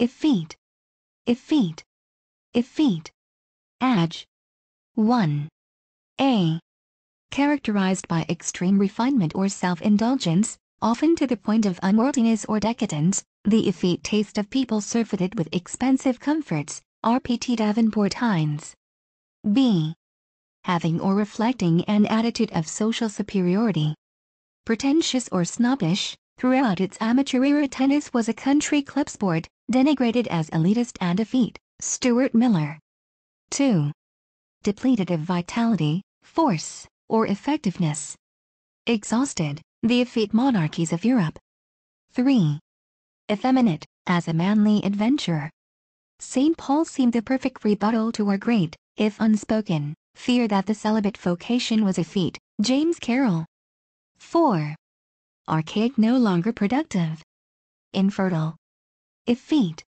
effete, effete, effete, adj. 1. A. Characterized by extreme refinement or self-indulgence, often to the point of unworldliness or decadence, the effete taste of people surfeited with expensive comforts, RPT Davenport Hines. B. Having or reflecting an attitude of social superiority. Pretentious or snobbish, Throughout its amateur era tennis was a country club sport, denigrated as elitist and effete. Stuart Miller. 2. Depleted of vitality, force, or effectiveness. Exhausted, the effete monarchies of Europe. 3. Effeminate, as a manly adventurer. St. Paul seemed the perfect rebuttal to our great, if unspoken, fear that the celibate vocation was effete, James Carroll. 4 archaic no longer productive, infertile, effete,